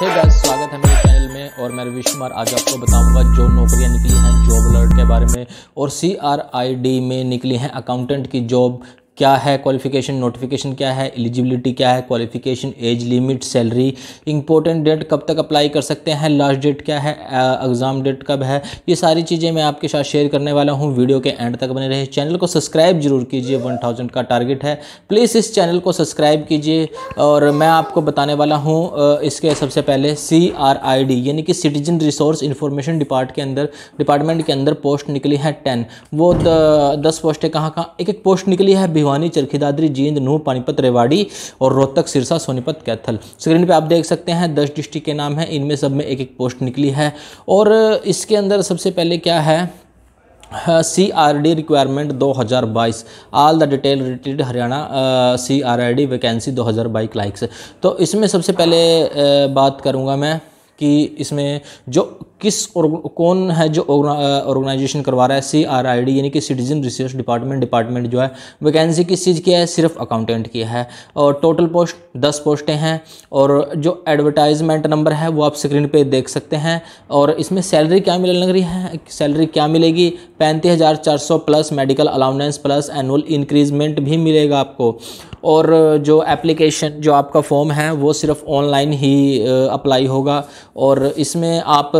हे hey guys स्वागत है मेरे चैनल में और मैं रविश कुमार आज आपको बताऊंगा जो नौकरियां निकली हैं जॉब अलर्ट के बारे में और सी आर आई डी में निकली हैं अकाउंटेंट की जॉब क्या है क्वालिफिकेशन नोटिफिकेशन क्या है एलिजिबिलिटी क्या है qualification age limit salary important date कब तक अप्लाई कर सकते हैं लास्ट डेट क्या है एग्ज़ाम डेट कब है ये सारी चीज़ें मैं आपके साथ शेयर करने वाला हूँ वीडियो के एंड तक बने रहे चैनल को सब्सक्राइब जरूर कीजिए वन थाउजेंड का टारगेट है प्लीज़ इस चैनल को सब्सक्राइब कीजिए और मैं आपको बताने वाला हूँ इसके सबसे पहले सी आर आई डी यानी कि सिटीजन रिसोर्स इन्फॉर्मेशन डिपार्ट के अंदर डिपार्टमेंट के अंदर पोस्ट निकली है टेन वो दस पोस्टें कहाँ कहाँ एक एक पोस्ट निकली है भिवानी भिवानी चरखीदादरी जींद नूह पानीपत रेवाड़ी और रोहतक सिरसा सोनीपत कैथल स्क्रीन पे आप देख सकते हैं दस डिस्ट्रिक्ट के नाम हैं इनमें सब में एक एक पोस्ट निकली है और इसके अंदर सबसे पहले क्या है C R D requirement 2022 all the detail related Haryana C R I D vacancy दो हज़ार बाईस लाइक्स तो इसमें सबसे पहले uh, बात करूँगा मैं कि इसमें जो किस और कौन है जो ऑर्गेनाइजेशन करवा रहा है सी आर आई डी यानी कि सिटीजन रिसर्च डिपार्टमेंट डिपार्टमेंट जो है वैकेंसी किस चीज़ की है सिर्फ अकाउंटेंट की है और टोटल पोस्ट दस पोस्टें हैं और जो एडवर्टाइजमेंट नंबर है वो आप स्क्रीन पे देख सकते हैं और इसमें सैलरी क्या मिलने लग रही है सैलरी क्या मिलेगी पैंतीस हज़ार चार सौ plus medical allowance plus annual increment भी मिलेगा आपको और जो एप्लीकेशन जो आपका फॉर्म है वो सिर्फ ऑनलाइन ही अप्लाई होगा और इसमें आप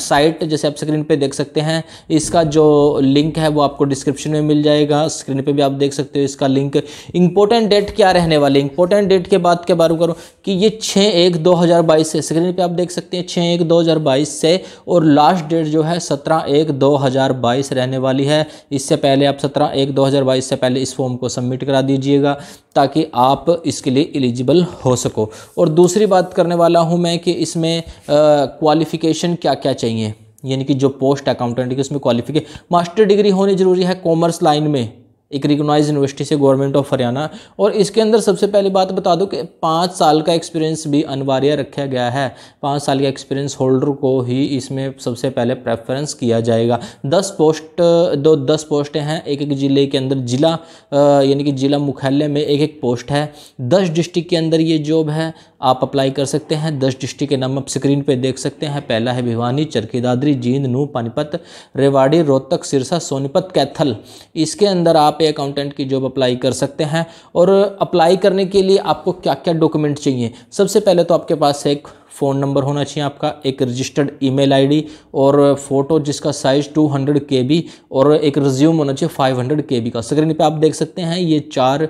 साइट जैसे आप स्क्रीन पे देख सकते हैं इसका जो लिंक है वो आपको डिस्क्रिप्शन में मिल जाएगा स्क्रीन पे भी आप देख सकते हो इसका लिंक इंपॉर्टेंट डेट क्या रहने वाली इंपॉर्टेंट डेट के बाद के बारे करूँ कि ये छः एक दो हज़ार बाईस से स्क्रीन पर आप देख सकते हैं छः एक दो हज़ार बाईस से और लास्ट डेट जो है सत्रह एक दो हज़ार बाईस रहने वाली है इससे पहले आप सत्रह एक दो हज़ार बाईस से पहले इस फॉर्म को सबमिट करा दीजिएगा ताकि आप इसके लिए एलिजिबल हो सको और दूसरी बात करने वाला हूँ मैं कि इसमें क्वालिफ़िकेशन क्या क्या चाहिए यानी कि जो पोस्ट अकाउंटेंट की उसमें क्वालिफिकेशन मास्टर डिग्री होनी ज़रूरी है कॉमर्स लाइन में एक रिकोगनाइज यूनिवर्सिटी से गवर्नमेंट ऑफ हरियाणा और इसके अंदर सबसे पहली बात बता दूं कि पाँच साल का एक्सपीरियंस भी अनिवार्य रखा गया है पाँच साल के एक्सपीरियंस होल्डर को ही इसमें सबसे पहले प्रेफरेंस किया जाएगा दस पोस्ट दो दस पोस्टें हैं एक एक ज़िले के अंदर ज़िला यानी कि ज़िला मुख्यालय में एक एक पोस्ट है दस डिस्ट्रिक्ट के अंदर ये जॉब है आप अप्लाई कर सकते हैं दस डिस्ट्रिक्ट के नाम आप स्क्रीन पे देख सकते हैं पहला है भिवानी चरखी दादरी जींद नू पानीपत रेवाड़ी रोहतक सिरसा सोनीपत कैथल इसके अंदर आप अकाउंटेंट की जॉब अप्लाई कर सकते हैं और अप्लाई करने के लिए आपको क्या क्या डॉक्यूमेंट चाहिए सबसे पहले तो आपके पास एक फ़ोन नंबर होना चाहिए आपका एक रजिस्टर्ड ईमेल आईडी और फोटो जिसका साइज़ 200 बी और एक रिज्यूम होना चाहिए 500 बी का स्क्रीन पे आप देख सकते हैं ये चार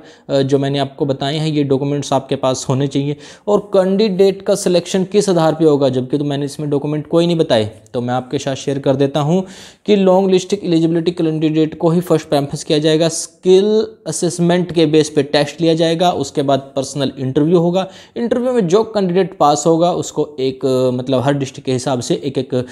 जो मैंने आपको बताए हैं ये डॉक्यूमेंट्स आपके पास होने चाहिए और कैंडिडेट का सिलेक्शन किस आधार पे होगा जबकि तो मैंने इसमें डॉक्यूमेंट कोई नहीं बताए तो मैं आपके साथ शेयर कर देता हूँ कि लॉन्ग लिस्टिक एलिजिबिलिटी कैंडिडेट को ही फर्स्ट प्रेफरेंस किया जाएगा स्किल असेसमेंट के बेस पे टेस्ट लिया जाएगा उसके बाद पर्सनल इंटरव्यू होगा इंटरव्यू में जो कैंडिडेट पास होगा उसको एक मतलब हर डिस्ट्रिक्ट के हिसाब से एक एक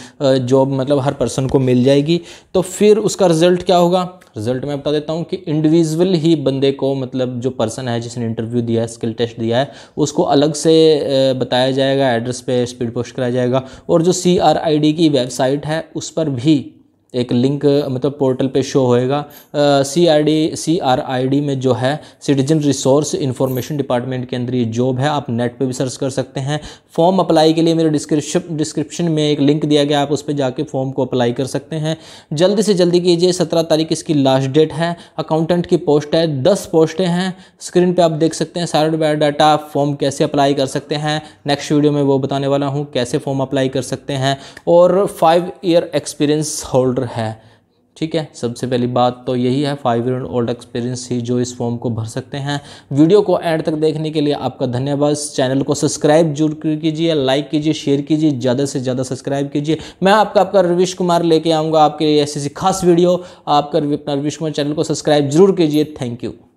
जॉब मतलब हर पर्सन को मिल जाएगी तो फिर उसका रिजल्ट क्या होगा रिजल्ट मैं बता देता हूँ कि इंडिविजुअल ही बंदे को मतलब जो पर्सन है जिसने इंटरव्यू दिया है स्किल टेस्ट दिया है उसको अलग से बताया जाएगा एड्रेस पे स्पीड पोस्ट कराया जाएगा और जो सी आर आई डी की वेबसाइट है उस पर भी एक लिंक मतलब पोर्टल पे शो होएगा C R D C R I D में जो है सिटीजन रिसोर्स इन्फॉर्मेशन डिपार्टमेंट के अंदर ये जॉब है आप नेट पे भी सर्च कर सकते हैं फॉर्म अप्लाई के लिए मेरे डिस्क्रिप्शन डिस्क्रिप्शन में एक लिंक दिया गया आप उस पर जाके फॉर्म को अप्लाई कर सकते हैं जल्दी से जल्दी कीजिए सत्रह तारीख इसकी लास्ट डेट है अकाउंटेंट की पोस्ट है दस पोस्टें हैं स्क्रीन पर आप देख सकते हैं सारे बायोडाटा फॉर्म कैसे अप्लाई कर सकते हैं नेक्स्ट वीडियो में वो बताने वाला हूँ कैसे फॉर्म अप्लाई कर सकते हैं और five year experience holder order है ठीक है सबसे पहली बात तो यही है फाइव ईयर ओल्ड एक्सपीरियंस ही जो इस फॉर्म को भर सकते हैं वीडियो को एंड तक देखने के लिए आपका धन्यवाद चैनल को सब्सक्राइब जरूर कीजिए लाइक कीजिए शेयर कीजिए ज़्यादा से ज़्यादा सब्सक्राइब कीजिए मैं आपका आपका रविश कुमार लेके आऊँगा आपके लिए ऐसी ऐसी खास वीडियो आपका अपना रविश कुमार चैनल को सब्सक्राइब जरूर कीजिए थैंक यू